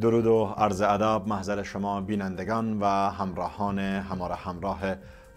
درود و عرض ادب محضر شما بینندگان و همراهان هماره همراه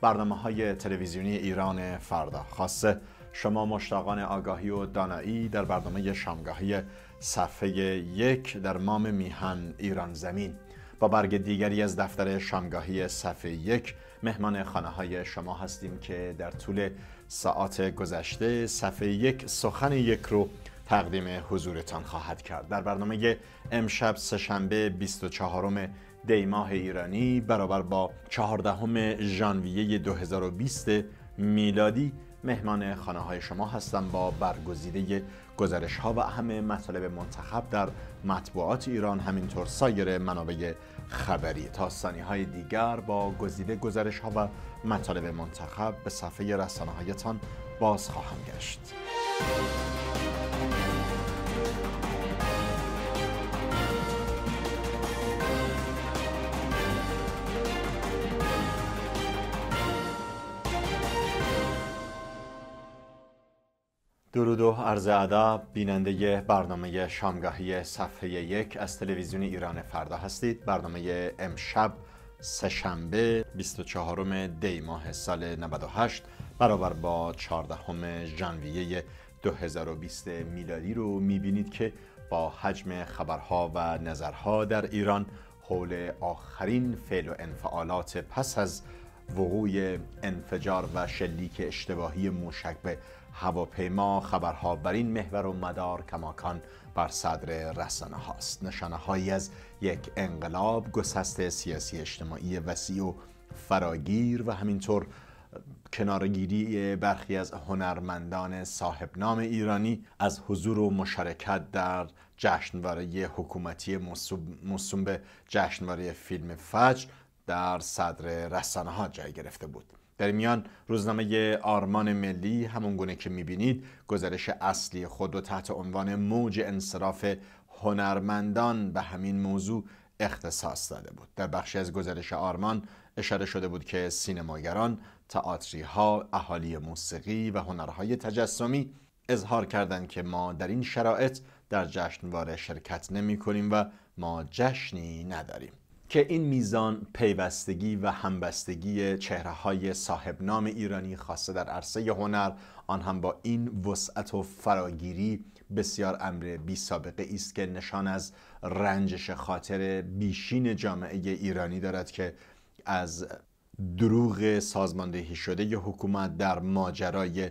برنامه های تلویزیونی ایران فردا خاصه شما مشتاقان آگاهی و دانایی در برنامه شامگاهی صفحه یک در مام میهن ایران زمین با برگ دیگری از دفتر شامگاهی صفحه یک مهمان خانه های شما هستیم که در طول ساعت گذشته صفحه یک سخن یک رو تقدیم حضورتان خواهد کرد در برنامه امشب سهشنبه 24 دیماه ایرانی برابر با 14 ژانویه 2020 میلادی مهمان خانه های شما هستم با برگزیده گزارش ها و اهم مطالب منتخب در مطبوعات ایران همینطور سایر منابع خبری سانی های دیگر با گزیده گزارش ها و مطالب منتخب به صفحه رسانه هایتان باز خواهم گشت درود و عرض ادب بیننده برنامه شامگاهی صفحه یک از تلویزیون ایران فردا هستید برنامه امشب سهشنبه 24 دی ماه سال 98 برابر با 14 ژانویه 2020 میلادی رو میبینید که با حجم خبرها و نظرها در ایران حول آخرین فعل و انفعالات پس از وقوع انفجار و شلیک اشتباهی موشک به هواپیما خبرها بر این محور و مدار کماکان بر صدر رسانه هاست نشانه هایی از یک انقلاب گسست سیاسی اجتماعی وسیع و فراگیر و همینطور کنارگیری برخی از هنرمندان صاحب نام ایرانی از حضور و مشارکت در جشنواره حکومتی موسوم به جشنواره فیلم فجر در صدر رسانه ها جای گرفته بود در میان روزنامه آرمان ملی همون گونه که میبینید گزارش اصلی خود و تحت عنوان موج انصراف هنرمندان به همین موضوع اختصاص داده بود در بخشی از گزارش آرمان اشاره شده بود که سینماگران، تئاتری ها، اهالی موسیقی و هنرهای تجسمی اظهار کردند که ما در این شرایط در جشنواره شرکت نمی کنیم و ما جشنی نداریم که این میزان پیوستگی و همبستگی چهره های صاحب نام ایرانی خاصه در عرصه هنر آن هم با این وسعت و فراگیری بسیار امر بی سابقه است که نشان از رنجش خاطر بیشین جامعه ایرانی دارد که از دروغ سازماندهی شده ی حکومت در ماجرای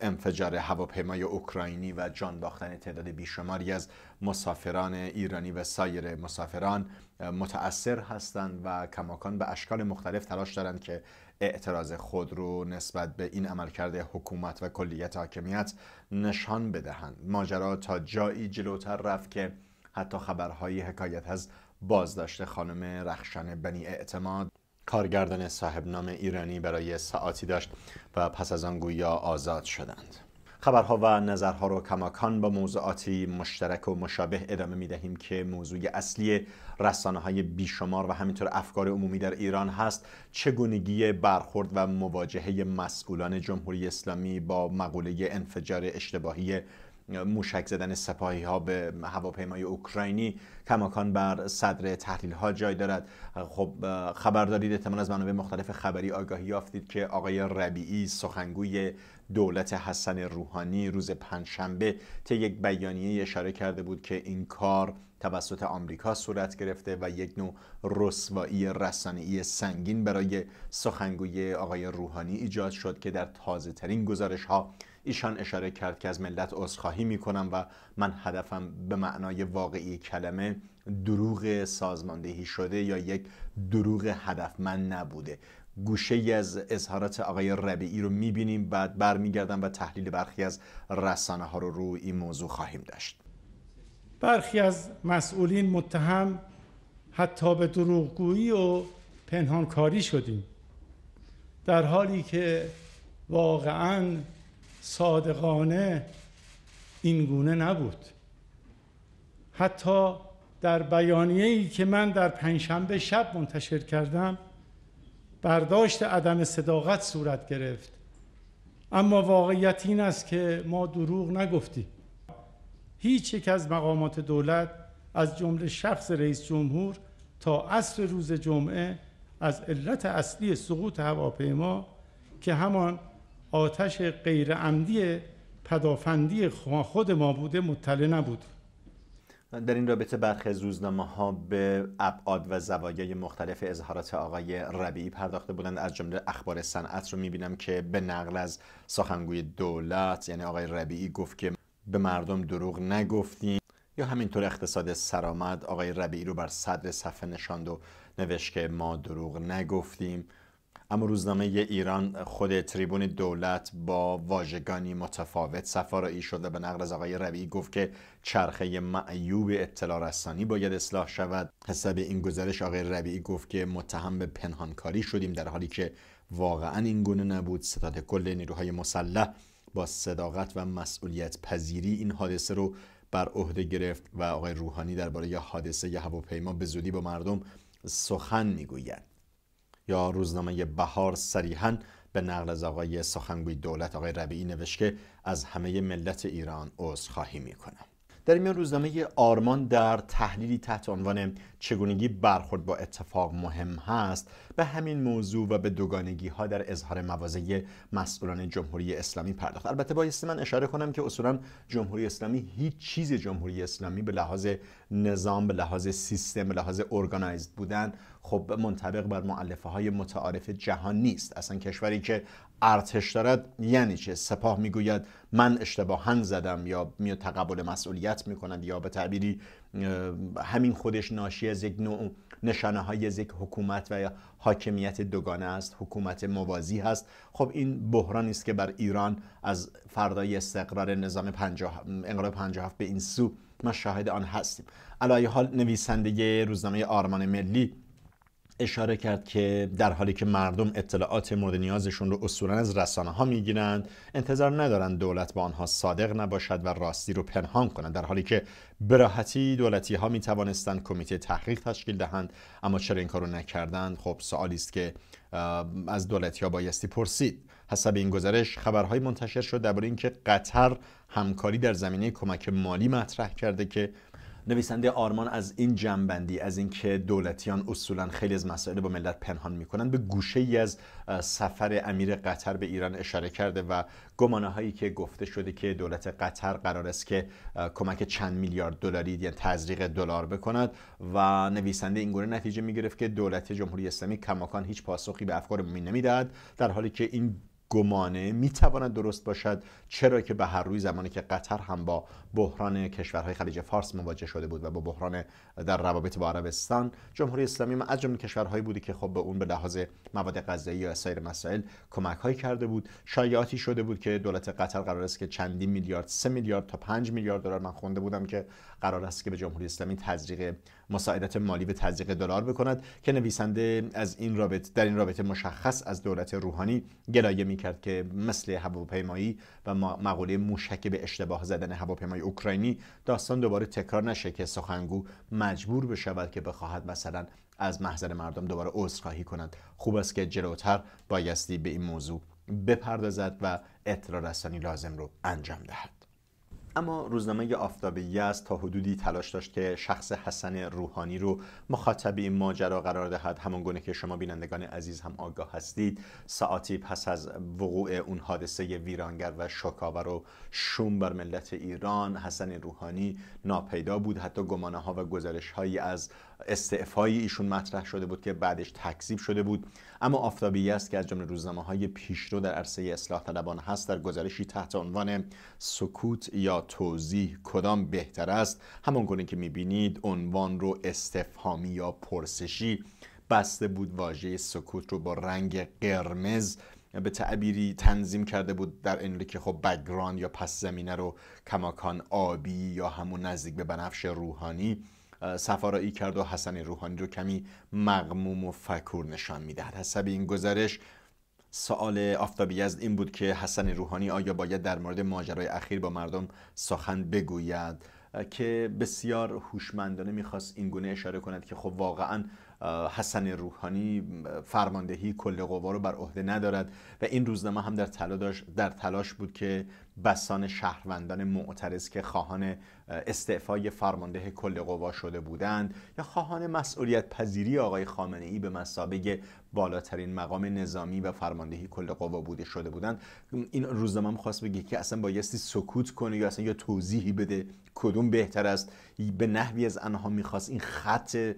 انفجار هواپیمای اوکراینی و جان باختن تعداد بیشماری از مسافران ایرانی و سایر مسافران متاثر هستند و کماکان به اشکال مختلف تلاش دارند که اعتراض خود رو نسبت به این عملکرد حکومت و کلیت حاکمیت نشان بدهند ماجرا تا جایی جلوتر رفت که حتی خبرهایی حکایت از بازداشت خانم رخشان بنی اعتماد کارگردان صاحب نام ایرانی برای ساعتی داشت و پس از آن گویا آزاد شدند خبرها و نظرها رو کماکان با موضوعاتی مشترک و مشابه ادامه می دهیم که موضوع اصلی رسانه های بیشمار و همینطور افکار عمومی در ایران هست چگونگی برخورد و مواجهه مسئولان جمهوری اسلامی با مقوله انفجار اشتباهی موشک زدن سپاهی ها به هواپیمای اوکراینی کماکان بر صدر تحلیل ها جای دارد خب خبر دارید احتمال از منابع مختلف خبری آگاهی یافتید که آقای ربیعی سخنگوی دولت حسن روحانی روز پنجشنبه طی یک بیانیه اشاره کرده بود که این کار توسط آمریکا صورت گرفته و یک نوع رسوایی رسانه‌ای سنگین برای سخنگوی آقای روحانی ایجاد شد که در تازه ترین گزارش ها ایشان اشاره کرد که از ملت عذرخواهی میکنم و من هدفم به معنای واقعی کلمه دروغ سازماندهی شده یا یک دروغ هدفمند نبوده گوشه ای از اظهارات آقای ربیعی رو میبینیم بعد برمیگردم و تحلیل برخی از رسانه ها رو روی این موضوع خواهیم داشت برخی از مسئولین متهم حتی به دروغگویی و پنهانکاری شدیم در حالی که واقعا صادقانه این گونه نبود حتی در بیانیه ای که من در پنجشنبه شب منتشر کردم برداشت عدم صداقت صورت گرفت اما واقعیت این است که ما دروغ نگفتیم هیچ یک از مقامات دولت از جمله شخص رئیس جمهور تا عصر روز جمعه از علت اصلی سقوط هواپیما که همان آتش غیر عمدی پدافندی خود ما بوده مطلع نبود در این رابطه برخی از روزنامه ها به ابعاد و زوایای مختلف اظهارات آقای ربیعی پرداخته بودند از جمله اخبار صنعت رو میبینم که به نقل از سخنگوی دولت یعنی آقای ربیعی گفت که به مردم دروغ نگفتیم یا همینطور اقتصاد سرآمد آقای ربیعی رو بر صدر صفحه نشاند و نوشت که ما دروغ نگفتیم اما روزنامه ایران خود تریبون دولت با واژگانی متفاوت سفارایی شده به نقل از آقای ربیعی گفت که چرخه معیوب اطلاع رسانی باید اصلاح شود حسب این گزارش آقای ربیعی گفت که متهم به پنهانکاری شدیم در حالی که واقعا این گونه نبود ستاد کل نیروهای مسلح با صداقت و مسئولیت پذیری این حادثه رو بر عهده گرفت و آقای روحانی درباره حادثه هواپیما به زودی با مردم سخن میگوید یا روزنامه بهار صریحا به نقل از آقای سخنگوی دولت آقای ربیعی نوشت که از همه ملت ایران خواهی میکنم در این روزنامه آرمان در تحلیلی تحت عنوان چگونگی برخورد با اتفاق مهم هست به همین موضوع و به دوگانگی ها در اظهار موازه مسئولان جمهوری اسلامی پرداخت البته بایستی من اشاره کنم که اصولا جمهوری اسلامی هیچ چیز جمهوری اسلامی به لحاظ نظام به لحاظ سیستم به لحاظ ارگانایزد بودن خب منطبق بر معلفه های متعارف جهان نیست اصلا کشوری که ارتش دارد یعنی چه سپاه میگوید من اشتباها زدم یا میاد تقبل مسئولیت میکنند یا به تعبیری همین خودش ناشی از یک نوع نشانه های یک حکومت و یا حاکمیت دوگانه است حکومت موازی هست خب این بحرانی است که بر ایران از فردای استقرار نظام انقلاب 57 به این سو ما شاهد آن هستیم علای حال نویسنده روزنامه آرمان ملی اشاره کرد که در حالی که مردم اطلاعات مورد نیازشون رو اصولا از رسانه ها میگیرند انتظار ندارند دولت با آنها صادق نباشد و راستی رو پنهان کنند در حالی که براحتی دولتی ها می توانستند کمیته تحقیق تشکیل دهند اما چرا این کارو نکردند خب سوالی است که از دولتی ها بایستی پرسید حسب این گزارش خبرهای منتشر شد درباره اینکه قطر همکاری در زمینه کمک مالی مطرح کرده که نویسنده آرمان از این جنبندی از اینکه دولتیان اصولا خیلی از مسائل با ملت پنهان میکنن به گوشه ای از سفر امیر قطر به ایران اشاره کرده و گمانه هایی که گفته شده که دولت قطر قرار است که کمک چند میلیارد دلاری یعنی تزریق دلار بکند و نویسنده این گونه نتیجه میگرفت که دولت جمهوری اسلامی کماکان هیچ پاسخی به افکار عمومی نمیدهد در حالی که این گمانه میتواند درست باشد چرا که به هر روی زمانی که قطر هم با بحران کشورهای خلیج فارس مواجه شده بود و با بحران در روابط با عربستان جمهوری اسلامی از جمله کشورهایی بودی که خب به اون به لحاظ مواد غذایی یا سایر مسائل کمک کرده بود شایعاتی شده بود که دولت قطر قرار است که چندین میلیارد سه میلیارد تا 5 میلیارد دلار من خونده بودم که قرار است که به جمهوری اسلامی تزریق مساعدت مالی به تزریق دلار بکند که نویسنده از این رابط در این رابطه مشخص از دولت روحانی گلایه میکرد که مثل هواپیمایی و مقوله موشک به اشتباه زدن هواپیمای اوکراینی داستان دوباره تکرار نشه که سخنگو مجبور بشود که بخواهد مثلا از محضر مردم دوباره عذرخواهی کند خوب است که جلوتر بایستی به این موضوع بپردازد و اطلاع رسانی لازم رو انجام دهد اما روزنامه آفتاب یزد تا حدودی تلاش داشت که شخص حسن روحانی رو مخاطب این ماجرا قرار دهد همان گونه که شما بینندگان عزیز هم آگاه هستید ساعتی پس از وقوع اون حادثه ویرانگر و شکاور و شوم بر ملت ایران حسن روحانی ناپیدا بود حتی گمانه ها و گزارش هایی از استعفای ایشون مطرح شده بود که بعدش تکذیب شده بود اما آفتابی است که از جمله روزنامه های پیشرو در عرصه اصلاح طلبان هست در گزارشی تحت عنوان سکوت یا توضیح کدام بهتر است همان گونه که میبینید عنوان رو استفهامی یا پرسشی بسته بود واژه سکوت رو با رنگ قرمز به تعبیری تنظیم کرده بود در این که خب بگران یا پس زمینه رو کماکان آبی یا همون نزدیک به بنفش روحانی سفارایی کرد و حسن روحانی رو کمی مغموم و فکور نشان میدهد حسب این گزارش سوال آفتابی از این بود که حسن روحانی آیا باید در مورد ماجرای اخیر با مردم سخن بگوید که بسیار هوشمندانه میخواست این گونه اشاره کند که خب واقعا حسن روحانی فرماندهی کل قوا رو بر عهده ندارد و این روزنامه هم در تلاش در تلاش بود که بسان شهروندان معترض که خواهان استعفای فرمانده کل قوا شده بودند یا خواهان مسئولیت پذیری آقای خامنه ای به مسابقه بالاترین مقام نظامی و فرماندهی کل قوا بوده شده بودند این روزنامه هم خواست بگه که اصلا بایستی سکوت کنه یا اصلا یا توضیحی بده کدوم بهتر است به نحوی از آنها میخواست این خط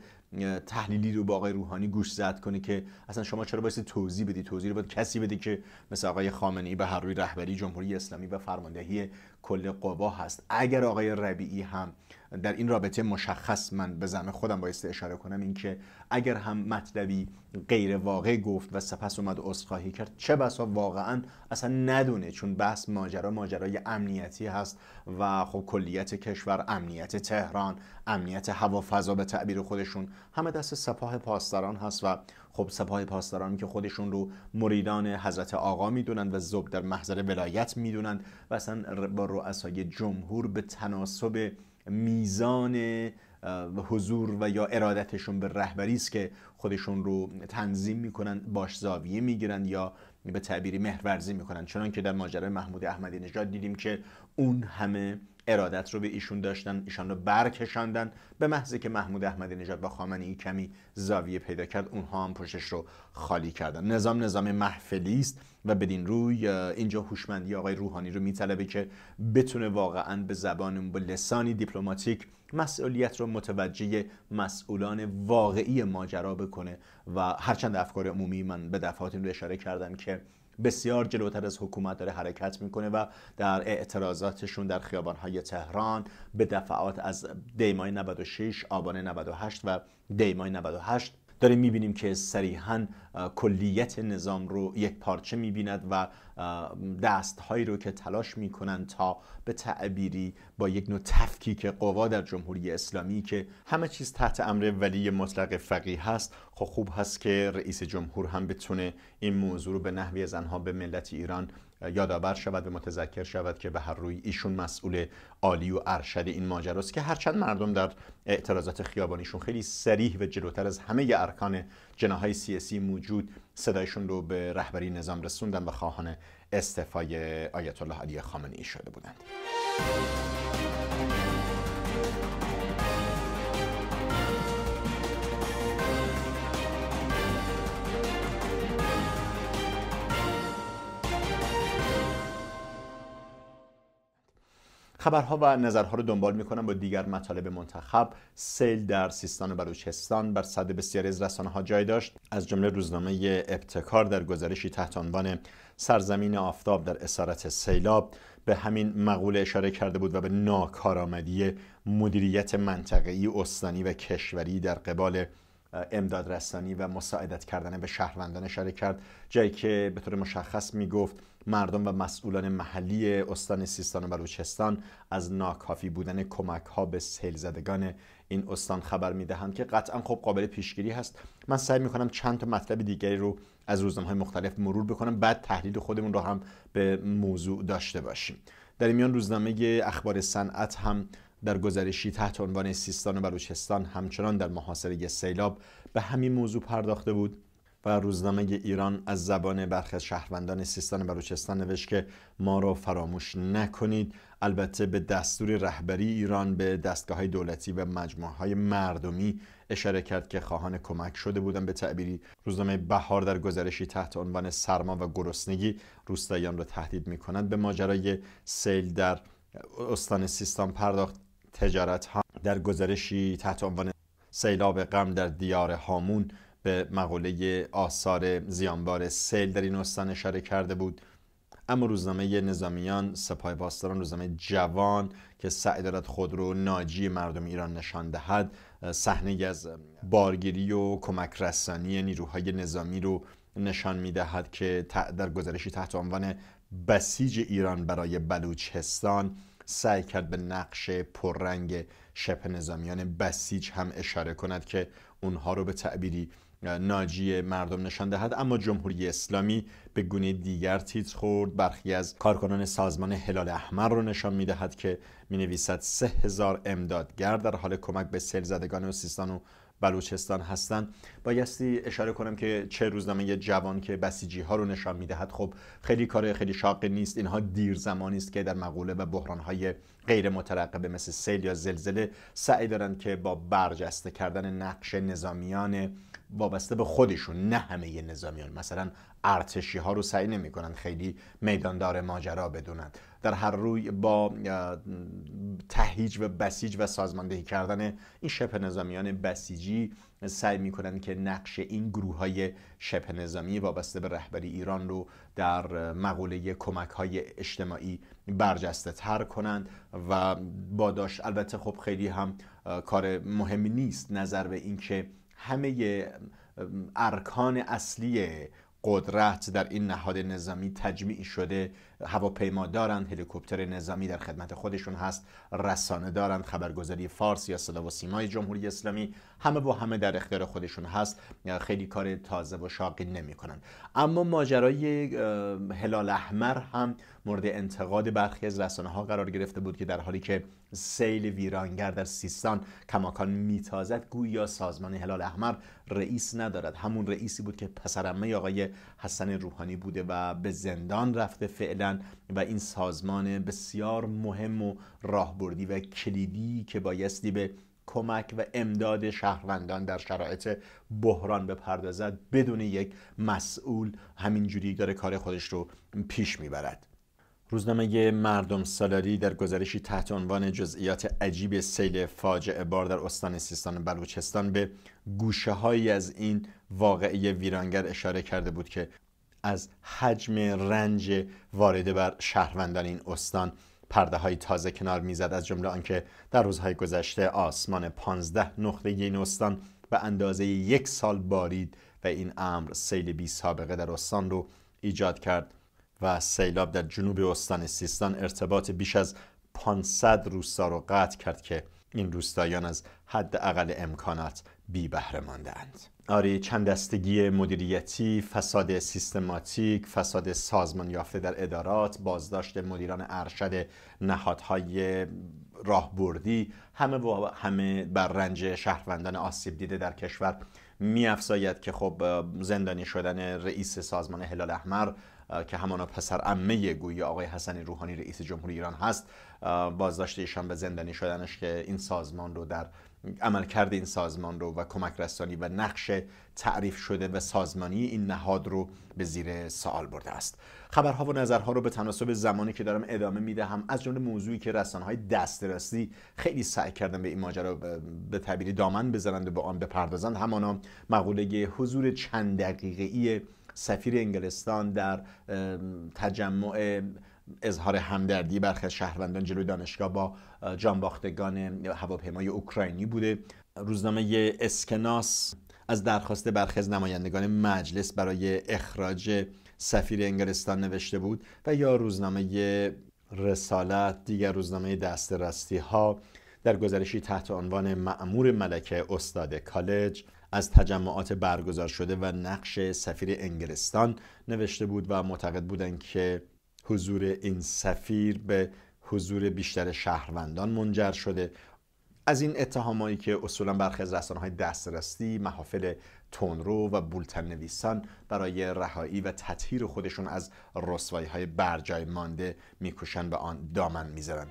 تحلیلی رو با آقای روحانی گوش زد کنه که اصلا شما چرا باید توضیح بدی توضیح رو باید کسی بده که مثل آقای ای به هر روی رهبری جمهوری اسلامی و فرماندهی کل قوا هست اگر آقای ربیعی هم در این رابطه مشخص من به زمه خودم بایسته اشاره کنم اینکه اگر هم مطلبی غیر واقع گفت و سپس اومد عذرخواهی کرد چه بسا واقعا اصلا ندونه چون بحث ماجرا ماجرای امنیتی هست و خب کلیت کشور امنیت تهران امنیت هوافضا به تعبیر خودشون همه دست سپاه پاسداران هست و خب سپاه پاسداران که خودشون رو مریدان حضرت آقا میدونند و زب در محضر ولایت میدونند و اصلا با رؤسای جمهور به تناسب میزان حضور و یا ارادتشون به رهبری است که خودشون رو تنظیم میکنن باش زاویه میگیرن یا به تعبیری مهرورزی میکنن چون که در ماجرای محمود احمدی نژاد دیدیم که اون همه ارادت رو به ایشون داشتن ایشان رو برکشاندن به محض که محمود احمدی نژاد با خامنه ای کمی زاویه پیدا کرد اونها هم پشتش رو خالی کردن نظام نظام محفلی است و بدین روی اینجا هوشمندی آقای روحانی رو میطلبه که بتونه واقعا به زبان به لسانی دیپلماتیک مسئولیت رو متوجه مسئولان واقعی ماجرا بکنه و هرچند افکار عمومی من به دفعات این رو اشاره کردم که بسیار جلوتر از حکومت داره حرکت میکنه و در اعتراضاتشون در خیابانهای تهران به دفعات از دیمای 96 آبان 98 و دیمای 98 داریم میبینیم که صریحا کلیت نظام رو یک پارچه میبیند و دست هایی رو که تلاش میکنن تا به تعبیری با یک نوع تفکیک قوا در جمهوری اسلامی که همه چیز تحت امر ولی مطلق فقیه هست خب خوب هست که رئیس جمهور هم بتونه این موضوع رو به نحوی زنها به ملت ایران یادآور شود و متذکر شود که به هر روی ایشون مسئول عالی و ارشد این ماجراست که هرچند مردم در اعتراضات خیابانیشون خیلی سریح و جلوتر از همه ارکان جناهای سیاسی موجود صدایشون رو به رهبری نظام رسوندن و خواهان استعفای آیت الله علی خامنه ای شده بودند خبرها و نظرها رو دنبال میکنم با دیگر مطالب منتخب سیل در سیستان و بلوچستان بر صد بسیاری از رسانه ها جای داشت از جمله روزنامه ابتکار در گزارشی تحت عنوان سرزمین آفتاب در اسارت سیلاب به همین مقوله اشاره کرده بود و به ناکارآمدی مدیریت منطقه‌ای استانی و کشوری در قبال امدادرسانی و مساعدت کردن به شهروندان اشاره کرد جایی که به طور مشخص میگفت مردم و مسئولان محلی استان سیستان و بلوچستان از ناکافی بودن کمک ها به سیل زدگان این استان خبر میدهند که قطعا خوب قابل پیشگیری هست من سعی می کنم چند تا مطلب دیگری رو از روزنامه های مختلف مرور بکنم بعد تحلیل خودمون رو هم به موضوع داشته باشیم در این میان روزنامه اخبار صنعت هم در گزارشی تحت عنوان سیستان و بلوچستان همچنان در محاصره سیلاب به همین موضوع پرداخته بود و روزنامه ایران از زبان برخی شهروندان سیستان و بلوچستان نوشت که ما را فراموش نکنید البته به دستور رهبری ایران به دستگاه های دولتی و مجموعه های مردمی اشاره کرد که خواهان کمک شده بودن به تعبیری روزنامه بهار در گزارشی تحت عنوان سرما و گرسنگی روستاییان را تهدید می کند به ماجرای سیل در استان سیستان پرداخت تجارت ها در گزارشی تحت عنوان سیلاب غم در دیار هامون به مقوله آثار زیانبار سیل در این استان اشاره کرده بود اما روزنامه نظامیان سپاه پاسداران روزنامه جوان که سعی دارد خود رو ناجی مردم ایران نشان دهد صحنه از بارگیری و کمک رسانی نیروهای نظامی رو نشان میدهد که در گزارشی تحت عنوان بسیج ایران برای بلوچستان سعی کرد به نقش پررنگ شبه نظامیان بسیج هم اشاره کند که اونها رو به تعبیری ناجی مردم نشان دهد اما جمهوری اسلامی به گونه دیگر تیتر خورد برخی از کارکنان سازمان هلال احمر رو نشان دهد که می نویسد سه هزار امدادگر در حال کمک به سیل زدگان و سیستان و بلوچستان هستند بایستی اشاره کنم که چه روزنامه جوان که بسیجی ها رو نشان میدهد خب خیلی کار خیلی شاق نیست اینها دیر زمانی است که در مقوله و بحران های غیر مترقبه مثل سیل یا زلزله سعی دارند که با برجسته کردن نقش نظامیان وابسته به خودشون نه همه نظامیان مثلا ارتشی ها رو سعی نمی کنند خیلی میداندار ماجرا بدونند در هر روی با تهیج و بسیج و سازماندهی کردن این شبه نظامیان بسیجی سعی می کنند که نقش این گروه های شبه نظامی وابسته به رهبری ایران رو در مقوله کمک های اجتماعی برجسته تر کنند و داشت البته خب خیلی هم کار مهمی نیست نظر به اینکه همه ارکان اصلی قدرت در این نهاد نظامی تجمیع شده هواپیما دارند هلیکوپتر نظامی در خدمت خودشون هست رسانه دارند خبرگزاری فارس یا صدا و سیمای جمهوری اسلامی همه با همه در اختیار خودشون هست خیلی کار تازه و شاقی نمیکنن اما ماجرای هلال احمر هم مورد انتقاد برخی از رسانه ها قرار گرفته بود که در حالی که سیل ویرانگر در سیستان کماکان میتازد گویا سازمان هلال احمر رئیس ندارد همون رئیسی بود که پسرمه آقای حسن روحانی بوده و به زندان رفته فعلا و این سازمان بسیار مهم و راهبردی و کلیدی که بایستی به کمک و امداد شهروندان در شرایط بحران بپردازد بدون یک مسئول همینجوری داره کار خودش رو پیش میبرد روزنامه مردم سالاری در گزارشی تحت عنوان جزئیات عجیب سیل فاجعه بار در استان سیستان و بلوچستان به گوشه هایی از این واقعی ویرانگر اشاره کرده بود که از حجم رنج وارده بر شهروندان این استان پرده های تازه کنار میزد از جمله آنکه در روزهای گذشته آسمان 15 نقطه این استان به اندازه یک سال بارید و این امر سیل بی سابقه در استان رو ایجاد کرد و سیلاب در جنوب استان سیستان ارتباط بیش از 500 روستا رو قطع کرد که این روستایان از حد اقل امکانات بی بهره ماندند آری چند دستگی مدیریتی، فساد سیستماتیک، فساد سازمان یافته در ادارات، بازداشت مدیران ارشد نهادهای راهبردی همه و همه بر رنج شهروندان آسیب دیده در کشور میافزاید که خب زندانی شدن رئیس سازمان هلال احمر که همانا پسر امه گوی آقای حسن روحانی رئیس جمهوری ایران هست بازداشت ایشان به زندانی شدنش که این سازمان رو در عملکرد این سازمان رو و کمک رسانی و نقش تعریف شده و سازمانی این نهاد رو به زیر سوال برده است خبرها و نظرها رو به تناسب زمانی که دارم ادامه هم از جمله موضوعی که رسانه‌های دسترسی خیلی سعی کردن به این ماجرا به تعبیری دامن بزنند و به آن بپردازند همانا مقوله حضور چند ای سفیر انگلستان در تجمع اظهار همدردی برخی از شهروندان جلوی دانشگاه با جانباختگان هواپیمای اوکراینی بوده روزنامه اسکناس از درخواست برخی از نمایندگان مجلس برای اخراج سفیر انگلستان نوشته بود و یا روزنامه رسالت دیگر روزنامه دست رستی ها در گزارشی تحت عنوان معمور ملکه استاد کالج از تجمعات برگزار شده و نقش سفیر انگلستان نوشته بود و معتقد بودند که حضور این سفیر به حضور بیشتر شهروندان منجر شده از این اتهامایی که اصولا برخی از رسانه‌های دسترسی محافل تونرو و بولتن نویسان برای رهایی و تطهیر خودشون از رسوایی های برجای مانده میکوشن به آن دامن میزنند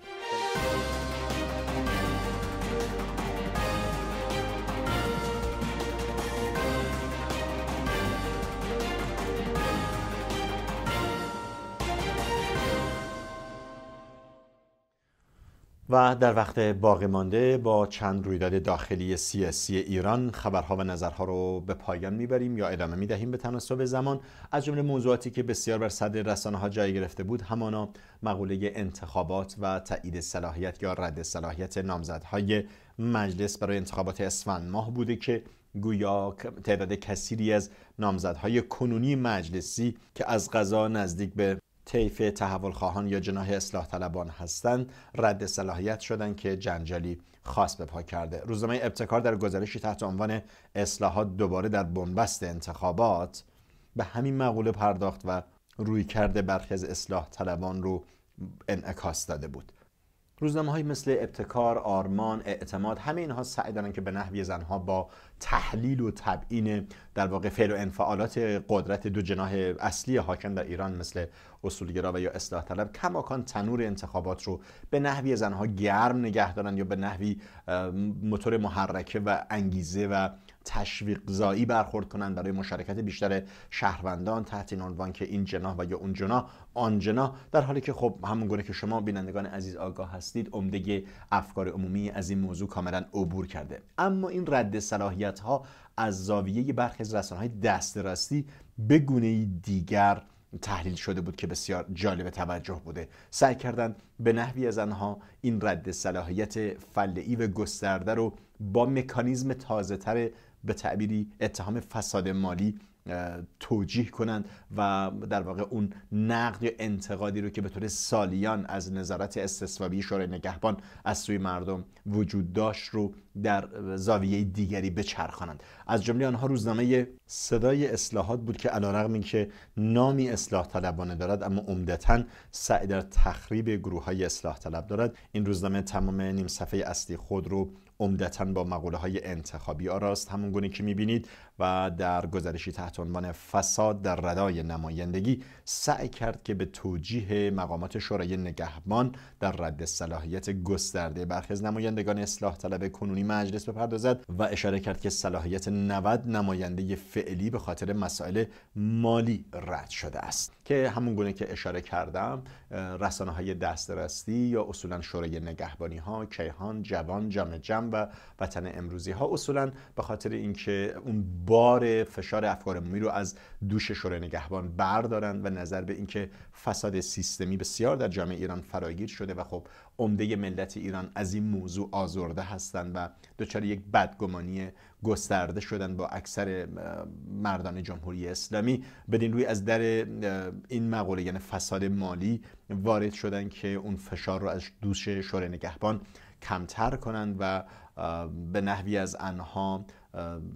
و در وقت باقی مانده با چند رویداد داخلی سیاسی ایران خبرها و نظرها رو به پایان میبریم یا ادامه میدهیم به تناسب زمان از جمله موضوعاتی که بسیار بر صدر رسانه ها جای گرفته بود همانا مقوله انتخابات و تایید صلاحیت یا رد صلاحیت نامزدهای مجلس برای انتخابات اسفند ماه بوده که گویا تعداد کثیری از نامزدهای کنونی مجلسی که از غذا نزدیک به طیف تحول خواهان یا جناح اصلاح طلبان هستند رد صلاحیت شدن که جنجالی خاص به پا کرده روزنامه ابتکار در گزارشی تحت عنوان اصلاحات دوباره در بنبست انتخابات به همین مقوله پرداخت و روی کرده برخی از اصلاح طلبان رو انعکاس داده بود روزنامه های مثل ابتکار، آرمان، اعتماد همه اینها سعی دارن که به نحوی زنها با تحلیل و تبعین در واقع فعل و انفعالات قدرت دو جناح اصلی حاکم در ایران مثل اصولگرا و یا اصلاح طلب کماکان تنور انتخابات رو به نحوی زنها گرم نگه دارن یا به نحوی موتور محرکه و انگیزه و تشویق برخورد کنند برای مشارکت بیشتر شهروندان تحت این عنوان که این جناح و یا اون جناح آن جناح در حالی که خب همون گونه که شما بینندگان عزیز آگاه هستید عمده افکار عمومی از این موضوع کاملا عبور کرده اما این رد صلاحیت ها از زاویه برخی از رسانه های دسترسی به گونه دیگر تحلیل شده بود که بسیار جالب توجه بوده سعی کردند به نحوی از آنها این رد صلاحیت فلعی و گسترده رو با مکانیزم تازهتر به تعبیری اتهام فساد مالی توجیه کنند و در واقع اون نقد یا انتقادی رو که به طور سالیان از نظارت استثوابی شورای نگهبان از سوی مردم وجود داشت رو در زاویه دیگری بچرخانند از جمله آنها روزنامه صدای اصلاحات بود که علیرغم اینکه نامی اصلاح طلبانه دارد اما عمدتا سعی در تخریب گروه های اصلاح طلب دارد این روزنامه تمام نیم صفحه اصلی خود رو عمدتا با مقوله های انتخابی آراست همون گونه که میبینید و در گزارشی تحت عنوان فساد در ردای نمایندگی سعی کرد که به توجیه مقامات شورای نگهبان در رد صلاحیت گسترده برخی از نمایندگان اصلاح طلب کنونی مجلس بپردازد و اشاره کرد که صلاحیت 90 نماینده فعلی به خاطر مسائل مالی رد شده است که همون گونه که اشاره کردم رسانه های دسترسی یا اصولا شورای نگهبانی ها کیهان جوان جمع جمع و وطن امروزی ها اصولا به خاطر اینکه اون بار فشار افکار عمومی رو از دوش شورای نگهبان بردارند و نظر به اینکه فساد سیستمی بسیار در جامعه ایران فراگیر شده و خب عمده ملت ایران از این موضوع آزرده هستند و دچار یک بدگمانی گسترده شدن با اکثر مردان جمهوری اسلامی بدین روی از در این مقوله یعنی فساد مالی وارد شدن که اون فشار رو از دوش شورای نگهبان کمتر کنند و به نحوی از آنها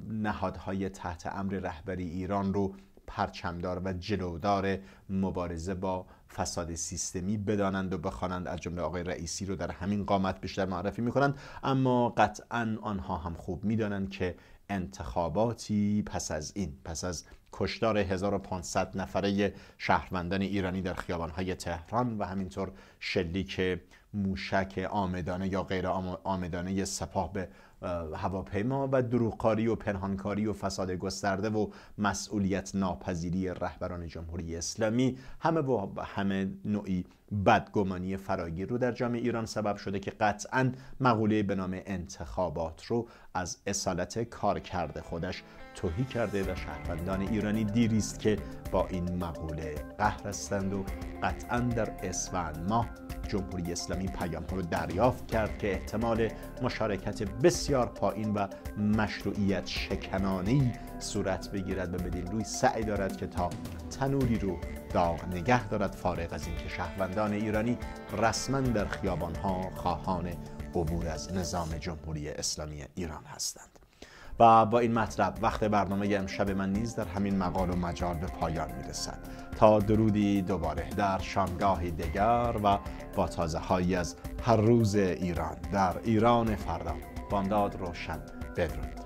نهادهای تحت امر رهبری ایران رو پرچمدار و جلودار مبارزه با فساد سیستمی بدانند و بخوانند از جمله آقای رئیسی رو در همین قامت بیشتر معرفی میکنند اما قطعا آنها هم خوب میدانند که انتخاباتی پس از این پس از کشتار 1500 نفره شهروندان ایرانی در خیابانهای تهران و همینطور شلیک موشک آمدانه یا غیر آمدانه سپاه به هواپیما و دروغکاری و پنهانکاری و فساد گسترده و مسئولیت ناپذیری رهبران جمهوری اسلامی همه و همه نوعی بدگمانی فراگیر رو در جامعه ایران سبب شده که قطعا مقوله به نام انتخابات رو از اصالت کار کرده خودش توهی کرده و شهروندان ایرانی دیریست که با این مقوله قهر هستند و قطعا در اسفند ماه جمهوری اسلامی پیام رو دریافت کرد که احتمال مشارکت بسیار بسیار پایین و مشروعیت شکنانه صورت بگیرد و بدین روی سعی دارد که تا تنوری رو داغ نگه دارد فارغ از اینکه شهروندان ایرانی رسما در خیابانها خواهان عبور از نظام جمهوری اسلامی ایران هستند و با این مطلب وقت برنامه امشب من نیز در همین مقال و مجال به پایان میرسد تا درودی دوباره در شامگاهی دیگر و با تازه هایی از هر روز ایران در ایران فردا بانداد روشن بدرود